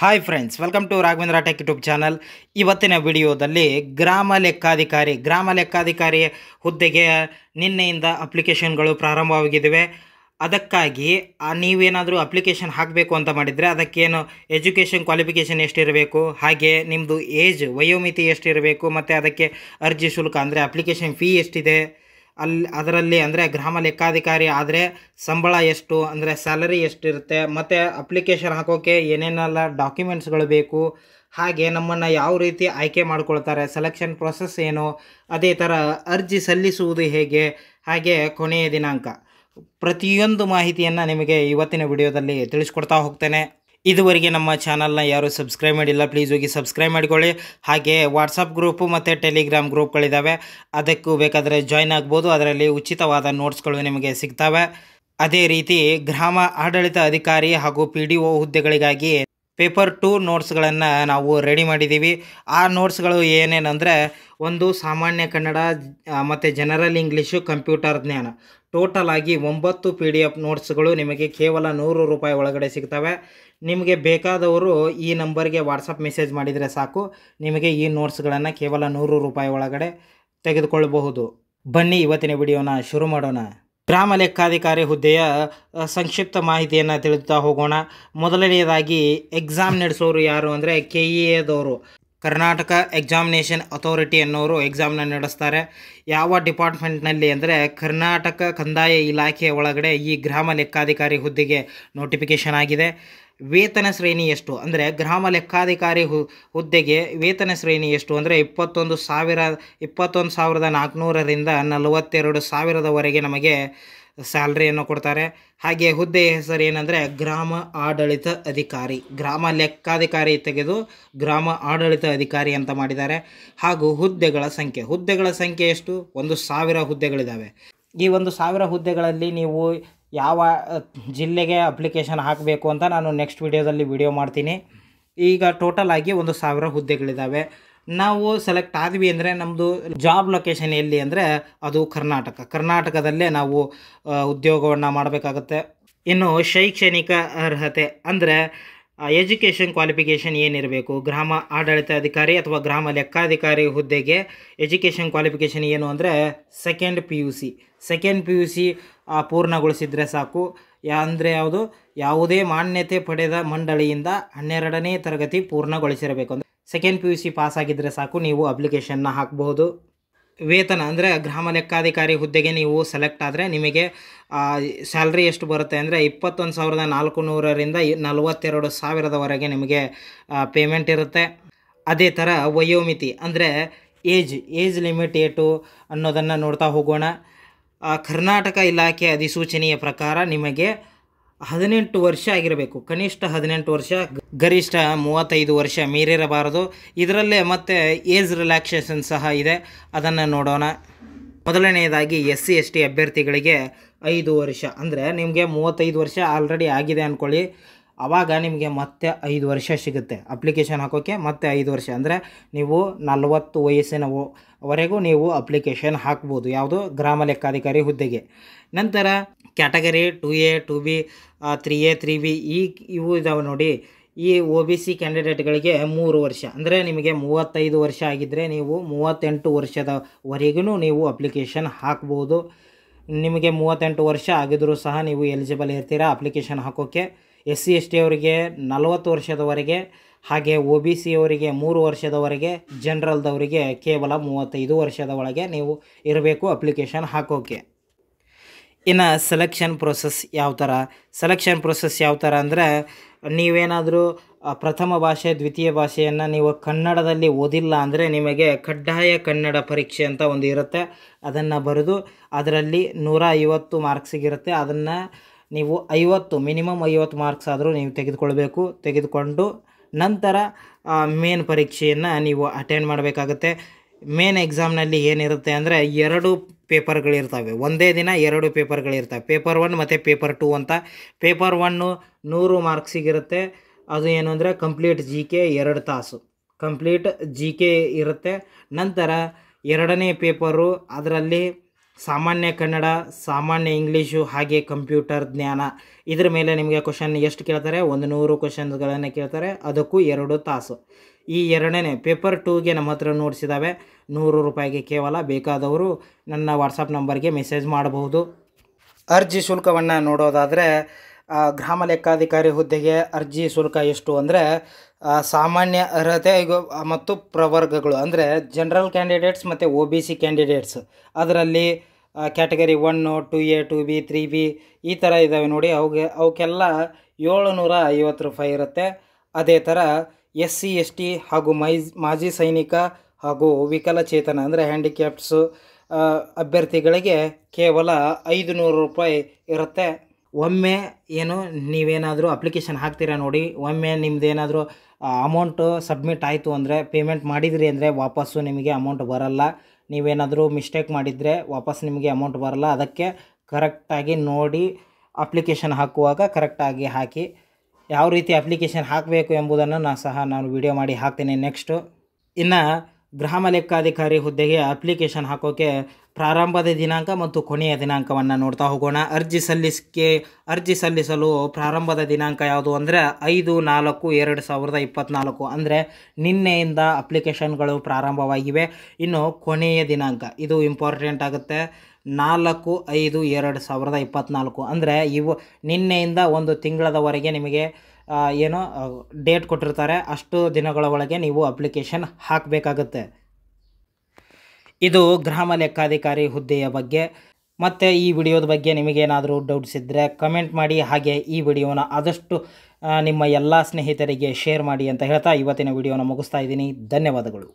hi friends welcome to Raghavendra tech YouTube channel ಇವತ್ತಿನ ವಿಡಿಯೋದಲ್ಲಿ ಗ್ರಾಮ ಲೆಕ್ಕಾಧಿಕಾರಿ ಗ್ರಾಮ ಲೆಕ್ಕಾಧಿಕಾರಿಯ ಹುದ್ದೆಗೆ ನಿನ್ನೆಯಿಂದ ಅಪ್ಲಿಕೇಶನ್ಗಳು ಪ್ರಾರಂಭವಾಗಿದ್ದಾವೆ ಅದಕ್ಕಾಗಿ ನೀವೇನಾದರೂ ಅಪ್ಲಿಕೇಶನ್ ಹಾಕಬೇಕು ಅಂತ ಮಾಡಿದರೆ ಅದಕ್ಕೇನು ಎಜುಕೇಷನ್ ಕ್ವಾಲಿಫಿಕೇಷನ್ ಎಷ್ಟಿರಬೇಕು ಹಾಗೆ ನಿಮ್ಮದು ಏಜ್ ವಯೋಮಿತಿ ಎಷ್ಟಿರಬೇಕು ಮತ್ತು ಅದಕ್ಕೆ ಅರ್ಜಿ ಶುಲ್ಕ ಅಂದರೆ ಅಪ್ಲಿಕೇಶನ್ ಫೀ ಎಷ್ಟಿದೆ ಅಲ್ಲಿ ಅದರಲ್ಲಿ ಅಂದರೆ ಗ್ರಾಮ ಲೆಕ್ಕಾಧಿಕಾರಿ ಆದರೆ ಸಂಬಳ ಎಷ್ಟು ಅಂದರೆ ಸ್ಯಾಲರಿ ಎಷ್ಟಿರುತ್ತೆ ಮತ್ತು ಅಪ್ಲಿಕೇಶನ್ ಹಾಕೋಕ್ಕೆ ಏನೇನೆಲ್ಲ ಡಾಕ್ಯುಮೆಂಟ್ಸ್ಗಳು ಬೇಕು ಹಾಗೆ ನಮ್ಮನ್ನು ಯಾವ ರೀತಿ ಆಯ್ಕೆ ಮಾಡ್ಕೊಳ್ತಾರೆ ಸೆಲೆಕ್ಷನ್ ಪ್ರೊಸೆಸ್ ಏನು ಅದೇ ಥರ ಅರ್ಜಿ ಸಲ್ಲಿಸುವುದು ಹೇಗೆ ಹಾಗೆ ಕೊನೆಯ ದಿನಾಂಕ ಪ್ರತಿಯೊಂದು ಮಾಹಿತಿಯನ್ನು ನಿಮಗೆ ಇವತ್ತಿನ ವಿಡಿಯೋದಲ್ಲಿ ತಿಳಿಸ್ಕೊಡ್ತಾ ಹೋಗ್ತೇನೆ ಇದುವರೆಗೆ ನಮ್ಮ ಚಾನಲ್ನ ಯಾರೂ ಸಬ್ಸ್ಕ್ರೈಬ್ ಮಾಡಿಲ್ಲ ಪ್ಲೀಸ್ ಹೋಗಿ ಸಬ್ಸ್ಕ್ರೈಬ್ ಮಾಡಿಕೊಳ್ಳಿ ಹಾಗೆ ವಾಟ್ಸಪ್ ಗ್ರೂಪು ಮತ್ತು ಟೆಲಿಗ್ರಾಮ್ ಗ್ರೂಪ್ಗಳಿದ್ದಾವೆ ಅದಕ್ಕೂ ಬೇಕಾದರೆ ಜಾಯ್ನ್ ಆಗ್ಬೋದು ಅದರಲ್ಲಿ ಉಚಿತವಾದ ನೋಟ್ಸ್ಗಳು ನಿಮಗೆ ಸಿಗ್ತವೆ ಅದೇ ರೀತಿ ಗ್ರಾಮ ಆಡಳಿತ ಅಧಿಕಾರಿ ಹಾಗೂ ಪಿ ಡಿ ಒ ಹುದ್ದೆಗಳಿಗಾಗಿ ಪೇಪರ್ ಟು ನೋಟ್ಸ್ಗಳನ್ನು ನಾವು ರೆಡಿ ಮಾಡಿದ್ದೀವಿ ಆ ನೋಟ್ಸ್ಗಳು ಏನೇನೆಂದರೆ ಒಂದು ಸಾಮಾನ್ಯ ಕನ್ನಡ ಮತ್ತು ಜನರಲ್ ಇಂಗ್ಲೀಷು ಕಂಪ್ಯೂಟರ್ ಜ್ಞಾನ ಟೋಟಲ್ ಆಗಿ ಒಂಬತ್ತು ಪಿ ಡಿ ಎಫ್ ನೋಟ್ಸ್ಗಳು ನಿಮಗೆ ಕೇವಲ ನೂರು ರೂಪಾಯಿ ಒಳಗಡೆ ಸಿಗ್ತವೆ ನಿಮಗೆ ಬೇಕಾದವರು ಈ ನಂಬರ್ಗೆ ವಾಟ್ಸಪ್ ಮೆಸೇಜ್ ಮಾಡಿದರೆ ಸಾಕು ನಿಮಗೆ ಈ ನೋಟ್ಸ್ಗಳನ್ನು ಕೇವಲ ನೂರು ರೂಪಾಯಿ ಒಳಗಡೆ ತೆಗೆದುಕೊಳ್ಳಬಹುದು ಬನ್ನಿ ಇವತ್ತಿನ ವಿಡಿಯೋನ ಶುರು ಮಾಡೋಣ ಗ್ರಾಮ ಲೆಕ್ಕಾಧಿಕಾರಿ ಹುದ್ದೆಯ ಸಂಕ್ಷಿಪ್ತ ಮಾಹಿತಿಯನ್ನು ತಿಳಿದುತ್ತಾ ಹೋಗೋಣ ಮೊದಲನೆಯದಾಗಿ ಎಕ್ಸಾಮ್ ನಡೆಸೋರು ಯಾರು ಅಂದರೆ ಕೆ ಇ e ಎದವರು ಕರ್ನಾಟಕ ಎಕ್ಸಾಮಿನೇಷನ್ ಅಥಾರಿಟಿ ಅನ್ನೋರು ಎಕ್ಸಾಮ್ನ ನಡೆಸ್ತಾರೆ ಯಾವ ಡಿಪಾರ್ಟ್ಮೆಂಟ್ನಲ್ಲಿ ಅಂದರೆ ಕರ್ನಾಟಕ ಕಂದಾಯ ಇಲಾಖೆಯ ಒಳಗಡೆ ಈ ಗ್ರಾಮ ಲೆಕ್ಕಾಧಿಕಾರಿ ಹುದ್ದೆಗೆ ನೋಟಿಫಿಕೇಷನ್ ಆಗಿದೆ ವೇತನ ಶ್ರೇಣಿ ಎಷ್ಟು ಅಂದರೆ ಗ್ರಾಮ ಲೆಕ್ಕಾಧಿಕಾರಿ ಹುದ್ದೆಗೆ ವೇತನ ಶ್ರೇಣಿ ಎಷ್ಟು ಅಂದರೆ ಇಪ್ಪತ್ತೊಂದು ಸಾವಿರ ಇಪ್ಪತ್ತೊಂದು ಸಾವಿರದ ನಾಲ್ಕುನೂರರಿಂದ ನಲವತ್ತೆರಡು ಸಾವಿರದವರೆಗೆ ನಮಗೆ ಸ್ಯಾಲ್ರಿಯನ್ನು ಕೊಡ್ತಾರೆ ಹಾಗೆ ಹುದ್ದೆಯ ಹೆಸರು ಏನಂದರೆ ಗ್ರಾಮ ಆಡಳಿತ ಅಧಿಕಾರಿ ಗ್ರಾಮ ಲೆಕ್ಕಾಧಿಕಾರಿ ತೆಗೆದು ಗ್ರಾಮ ಆಡಳಿತ ಅಧಿಕಾರಿ ಅಂತ ಮಾಡಿದ್ದಾರೆ ಹಾಗೂ ಹುದ್ದೆಗಳ ಸಂಖ್ಯೆ ಹುದ್ದೆಗಳ ಸಂಖ್ಯೆ ಎಷ್ಟು ಒಂದು ಸಾವಿರ ಹುದ್ದೆಗಳಿದ್ದಾವೆ ಈ ಒಂದು ಸಾವಿರ ಹುದ್ದೆಗಳಲ್ಲಿ ನೀವು ಯಾವ ಜಿಲ್ಲೆಗೆ ಅಪ್ಲಿಕೇಶನ್ ಹಾಕಬೇಕು ಅಂತ ನಾನು ನೆಕ್ಸ್ಟ್ ವಿಡಿಯೋದಲ್ಲಿ ವಿಡಿಯೋ ಮಾಡ್ತೀನಿ ಈಗ ಟೋಟಲ್ ಆಗಿ ಒಂದು ಸಾವಿರ ಹುದ್ದೆಗಳಿದ್ದಾವೆ ನಾವು ಸೆಲೆಕ್ಟ್ ಆದ್ವಿ ಅಂದರೆ ನಮ್ಮದು ಜಾಬ್ ಲೊಕೇಶನ್ ಎಲ್ಲಿ ಅಂದರೆ ಅದು ಕರ್ನಾಟಕ ಕರ್ನಾಟಕದಲ್ಲೇ ನಾವು ಉದ್ಯೋಗವನ್ನು ಮಾಡಬೇಕಾಗತ್ತೆ ಇನ್ನು ಶೈಕ್ಷಣಿಕ ಅರ್ಹತೆ ಅಂದರೆ ಎಜುಕೇಷನ್ ಕ್ವಾಲಿಫಿಕೇಷನ್ ಏನಿರಬೇಕು ಗ್ರಾಮ ಆಡಳಿತಾಧಿಕಾರಿ ಅಥವಾ ಗ್ರಾಮ ಲೆಕ್ಕಾಧಿಕಾರಿ ಹುದ್ದೆಗೆ ಎಜುಕೇಷನ್ ಕ್ವಾಲಿಫಿಕೇಷನ್ ಏನು ಅಂದರೆ second P U C second P U C ಪೂರ್ಣಗೊಳಿಸಿದರೆ ಸಾಕು ಯಾ ಅಂದರೆ ಯಾವುದು ಯಾವುದೇ ಮಾನ್ಯತೆ ಪಡೆದ ಮಂಡಳಿಯಿಂದ ಹನ್ನೆರಡನೇ ತರಗತಿ ಪೂರ್ಣಗೊಳಿಸಿರಬೇಕು ಅಂದರೆ second P U C pass ಆಗಿದ್ದರೆ ಸಾಕು ನೀವು ಅಪ್ಲಿಕೇಶನ್ನ ಹಾಕಬಹುದು ವೇತನ ಅಂದರೆ ಗ್ರಾಮ ಲೆಕ್ಕಾಧಿಕಾರಿ ಹುದ್ದೆಗೆ ನೀವು ಸೆಲೆಕ್ಟ್ ಆದರೆ ನಿಮಗೆ ಸ್ಯಾಲ್ರಿ ಎಷ್ಟು ಬರುತ್ತೆ ಅಂದರೆ ಇಪ್ಪತ್ತೊಂದು ಸಾವಿರದ ನಾಲ್ಕು ನೂರರಿಂದ ನಲವತ್ತೆರಡು ಸಾವಿರದವರೆಗೆ ನಿಮಗೆ ಪೇಮೆಂಟ್ ಇರುತ್ತೆ ಅದೇ ಥರ ವಯೋಮಿತಿ ಅಂದರೆ ಏಜ್ ಏಜ್ ಲಿಮಿಟ್ ಏಟು ಅನ್ನೋದನ್ನು ನೋಡ್ತಾ ಹೋಗೋಣ ಕರ್ನಾಟಕ ಇಲಾಖೆ ಅಧಿಸೂಚನೆಯ ಪ್ರಕಾರ ನಿಮಗೆ ಹದಿನೆಂಟು ವರ್ಷ ಆಗಿರಬೇಕು ಕನಿಷ್ಠ ಹದಿನೆಂಟು ವರ್ಷ ಗರಿಷ್ಠ ಮೂವತ್ತೈದು ವರ್ಷ ಮೀರಿರಬಾರದು ಇದರಲ್ಲೇ ಮತ್ತೆ ಏಜ್ ರಿಲ್ಯಾಕ್ಸೇಷನ್ ಸಹ ಇದೆ ಅದನ್ನು ನೋಡೋಣ ಮೊದಲನೆಯದಾಗಿ ಎಸ್ ಸಿ ಎಸ್ ಟಿ ಅಭ್ಯರ್ಥಿಗಳಿಗೆ ಐದು ವರ್ಷ ಅಂದರೆ ನಿಮಗೆ ಮೂವತ್ತೈದು ವರ್ಷ ಆಲ್ರೆಡಿ ಆಗಿದೆ ಅಂದ್ಕೊಳ್ಳಿ ಆವಾಗ ನಿಮಗೆ ಮತ್ತೆ ಐದು ವರ್ಷ ಸಿಗುತ್ತೆ ಅಪ್ಲಿಕೇಶನ್ ಹಾಕೋಕ್ಕೆ ಮತ್ತೆ ಐದು ವರ್ಷ ಅಂದರೆ ನೀವು ನಲವತ್ತು ವಯಸ್ಸಿನ ವರೆಗೂ ನೀವು ಅಪ್ಲಿಕೇಶನ್ ಹಾಕ್ಬೋದು ಯಾವುದು ಗ್ರಾಮ ಲೆಕ್ಕಾಧಿಕಾರಿ ಹುದ್ದೆಗೆ ನಂತರ category two A two B three A three B ಈ ಇವು ಇದಾವೆ ನೋಡಿ ಈ ಒ ಬಿ ಸಿ ಕ್ಯಾಂಡಿಡೇಟ್ಗಳಿಗೆ ಮೂರು ವರ್ಷ ಅಂದರೆ ನಿಮಗೆ ಮೂವತ್ತೈದು ವರ್ಷ ಆಗಿದ್ದರೆ ನೀವು ಮೂವತ್ತೆಂಟು ವರ್ಷದವರೆಗೂ ನೀವು ಅಪ್ಲಿಕೇಶನ್ ಹಾಕ್ಬೋದು ನಿಮಗೆ ಮೂವತ್ತೆಂಟು ವರ್ಷ ಆಗಿದ್ದರೂ ಸಹ ನೀವು ಎಲಿಜಿಬಲ್ ಇರ್ತೀರಾ ಅಪ್ಲಿಕೇಶನ್ ಹಾಕೋಕ್ಕೆ ಎಸ್ ಸಿ ಎಸ್ ಟಿ ಅವರಿಗೆ ನಲವತ್ತು ವರ್ಷದವರೆಗೆ ಹಾಗೆ ಒ ಬಿ ಸಿ ಅವರಿಗೆ ಮೂರು ವರ್ಷದವರೆಗೆ ಜನರಲ್ದವರಿಗೆ ಕೇವಲ ಮೂವತ್ತೈದು ವರ್ಷದ ಒಳಗೆ ನೀವು ಇರಬೇಕು ಅಪ್ಲಿಕೇಶನ್ ಹಾಕೋಕೆ ಇನ್ನು ಸೆಲೆಕ್ಷನ್ ಪ್ರೊಸೆಸ್ ಯಾವ ಥರ ಸೆಲೆಕ್ಷನ್ ಪ್ರೊಸೆಸ್ ಯಾವ ಥರ ಅಂದರೆ ನೀವೇನಾದರೂ ಪ್ರಥಮ ಭಾಷೆ ದ್ವಿತೀಯ ಭಾಷೆಯನ್ನು ನೀವು ಕನ್ನಡದಲ್ಲಿ ಓದಿಲ್ಲ ಅಂದರೆ ನಿಮಗೆ ಕಡ್ಡಾಯ ಕನ್ನಡ ಪರೀಕ್ಷೆ ಅಂತ ಒಂದು ಇರುತ್ತೆ ಅದನ್ನು ಬರೆದು ಅದರಲ್ಲಿ ನೂರ ಐವತ್ತು ಮಾರ್ಕ್ಸಿಗಿರುತ್ತೆ ಅದನ್ನು ನೀವು ಐವತ್ತು ಮಿನಿಮಮ್ ಐವತ್ತು ಮಾರ್ಕ್ಸ್ ಆದರೂ ನೀವು ತೆಗೆದುಕೊಳ್ಬೇಕು ತೆಗೆದುಕೊಂಡು ನಂತರ ಮೇನ್ ಪರೀಕ್ಷೆಯನ್ನು ನೀವು ಅಟೆಂಡ್ ಮಾಡಬೇಕಾಗುತ್ತೆ ಮೇನ್ ಎಕ್ಸಾಮ್ನಲ್ಲಿ ಏನಿರುತ್ತೆ ಅಂದರೆ ಎರಡು ಪೇಪರ್ಗಳಿರ್ತವೆ ಒಂದೇ ದಿನ ಎರಡು ಪೇಪರ್ಗಳಿರ್ತವೆ ಪೇಪರ್ ಒನ್ ಮತ್ತು ಪೇಪರ್ ಟೂ ಅಂತ ಪೇಪರ್ ಒನ್ನು ನೂರು ಮಾರ್ಕ್ಸಿಗಿರುತ್ತೆ ಅದು ಏನು ಅಂದರೆ ಕಂಪ್ಲೀಟ್ ಜಿ ಕೆ ಎರಡು ತಾಸು ಕಂಪ್ಲೀಟ್ ಜಿ ಕೆ ಇರುತ್ತೆ ನಂತರ ಎರಡನೇ ಪೇಪರು ಅದರಲ್ಲಿ ಸಾಮಾನ್ಯ ಕನ್ನಡ ಸಾಮಾನ್ಯ ಇಂಗ್ಲೀಷು ಹಾಗೆ ಕಂಪ್ಯೂಟರ್ ಜ್ಞಾನ ಇದ್ರ ಮೇಲೆ ನಿಮಗೆ ಕ್ವಶನ್ ಎಷ್ಟು ಕೇಳ್ತಾರೆ ಒಂದು ನೂರು ಕ್ವಶನ್ಸ್ಗಳನ್ನು ಕೇಳ್ತಾರೆ ಅದಕ್ಕೂ ಎರಡು ತಾಸು ಈ ಎರಡನೇ ಪೇಪರ್ ಟೂಗೆ ನಮ್ಮ ಹತ್ರ ನೋಟ್ಸ್ ನೂರು ರೂಪಾಯಿಗೆ ಕೇವಲ ಬೇಕಾದವರು ನನ್ನ ವಾಟ್ಸಪ್ ನಂಬರ್ಗೆ ಮೆಸೇಜ್ ಮಾಡಬಹುದು ಅರ್ಜಿ ಶುಲ್ಕವನ್ನು ನೋಡೋದಾದರೆ ಗ್ರಾಮ ಲೆಕ್ಕಾಧಿಕಾರಿ ಹುದ್ದೆಗೆ ಅರ್ಜಿ ಶುಲ್ಕ ಎಷ್ಟು ಅಂದರೆ ಸಾಮಾನ್ಯ ಅರ್ಹತೆ ಮತ್ತು ಪ್ರವರ್ಗಗಳು ಅಂದರೆ ಜನರಲ್ ಕ್ಯಾಂಡಿಡೇಟ್ಸ್ ಮತ್ತು ಒ ಬಿ ಸಿ ಕ್ಯಾಂಡಿಡೇಟ್ಸ್ ಅದರಲ್ಲಿ category one two A two B three B ಈ ಥರ ಇದ್ದಾವೆ ನೋಡಿ ಅವಗೆ ಅವಕ್ಕೆಲ್ಲ ಏಳುನೂರ ಐವತ್ತು ರೂಪಾಯಿ ಇರುತ್ತೆ ಅದೇ ಥರ ಎಸ್ ಸಿ ಎಸ್ ಟಿ ಹಾಗೂ ಮೈಜ್ ಮಾಜಿ ಸೈನಿಕ ಹಾಗೂ ವಿಕಲಚೇತನ ಅಂದರೆ ಹ್ಯಾಂಡಿಕ್ಯಾಪ್ಸು ಅಭ್ಯರ್ಥಿಗಳಿಗೆ ಕೇವಲ ಐದು ನೂರು ರೂಪಾಯಿ ಇರುತ್ತೆ ಒಮ್ಮೆ ಏನು ನೀವೇನಾದರೂ ಅಪ್ಲಿಕೇಶನ್ ಹಾಕ್ತೀರಾ ನೋಡಿ ಒಮ್ಮೆ ನಿಮ್ಮದೇನಾದರೂ ಅಮೌಂಟು ಸಬ್ಮಿಟ್ ಆಯಿತು ಅಂದರೆ ಪೇಮೆಂಟ್ ಮಾಡಿದಿರಿ ಅಂದರೆ ವಾಪಸ್ಸು ನಿಮಗೆ ಅಮೌಂಟ್ ಬರಲ್ಲ ನೀವೇನಾದರೂ ಮಿಸ್ಟೇಕ್ ಮಾಡಿದರೆ ವಾಪಸ್ ನಿಮಗೆ ಅಮೌಂಟ್ ಬರಲ್ಲ ಅದಕ್ಕೆ ಕರೆಕ್ಟಾಗಿ ನೋಡಿ ಅಪ್ಲಿಕೇಶನ್ ಹಾಕುವಾಗ ಕರೆಕ್ಟಾಗಿ ಹಾಕಿ ಯಾವ ರೀತಿ ಅಪ್ಲಿಕೇಶನ್ ಹಾಕಬೇಕು ಎಂಬುದನ್ನು ನಾನು ಸಹ ನಾನು ವಿಡಿಯೋ ಮಾಡಿ ಹಾಕ್ತೀನಿ ನೆಕ್ಸ್ಟು ಇನ್ನು ಗ್ರಾಮ ಲೆಕ್ಕಾಧಿಕಾರಿ ಹುದ್ದೆಗೆ ಅಪ್ಲಿಕೇಶನ್ ಹಾಕೋಕೆ ಪ್ರಾರಂಭದ ದಿನಾಂಕ ಮತ್ತು ಕೊನೆಯ ದಿನಾಂಕವನ್ನು ನೋಡ್ತಾ ಹೋಗೋಣ ಅರ್ಜಿ ಸಲ್ಲಿಸಕ್ಕೆ ಅರ್ಜಿ ಸಲ್ಲಿಸಲು ಪ್ರಾರಂಭದ ದಿನಾಂಕ ಯಾವುದು ಅಂದರೆ ಐದು ನಾಲ್ಕು ಎರಡು ಸಾವಿರದ ಇಪ್ಪತ್ತ್ನಾಲ್ಕು ಅಂದರೆ ನಿನ್ನೆಯಿಂದ ಅಪ್ಲಿಕೇಶನ್ಗಳು ಪ್ರಾರಂಭವಾಗಿವೆ ಇನ್ನು ಕೊನೆಯ ದಿನಾಂಕ ಇದು ಇಂಪಾರ್ಟೆಂಟ್ ಆಗುತ್ತೆ ನಾಲ್ಕು ಐದು ಎರಡು ಸಾವಿರದ ಇಪ್ಪತ್ತ್ನಾಲ್ಕು ಅಂದರೆ ಇವು ನಿನ್ನೆಯಿಂದ ಒಂದು ತಿಂಗಳದವರೆಗೆ ನಿಮಗೆ ಏನೋ ಡೇಟ್ ಕೊಟ್ಟಿರ್ತಾರೆ ಅಷ್ಟು ದಿನಗಳ ಒಳಗೆ ನೀವು ಅಪ್ಲಿಕೇಶನ್ ಹಾಕಬೇಕಾಗುತ್ತೆ ಇದು ಗ್ರಾಮ ಲೆಕ್ಕಾಧಿಕಾರಿ ಹುದ್ದೆಯ ಬಗ್ಗೆ ಮತ್ತು ಈ ವಿಡಿಯೋದ ಬಗ್ಗೆ ನಿಮಗೇನಾದರೂ ಡೌಟ್ಸ್ ಇದ್ದರೆ ಕಮೆಂಟ್ ಮಾಡಿ ಹಾಗೆ ಈ ವಿಡಿಯೋನ ಆದಷ್ಟು ನಿಮ್ಮ ಎಲ್ಲ ಸ್ನೇಹಿತರಿಗೆ ಶೇರ್ ಮಾಡಿ ಅಂತ ಹೇಳ್ತಾ ಇವತ್ತಿನ ವಿಡಿಯೋನ ಮುಗಿಸ್ತಾ ಇದ್ದೀನಿ ಧನ್ಯವಾದಗಳು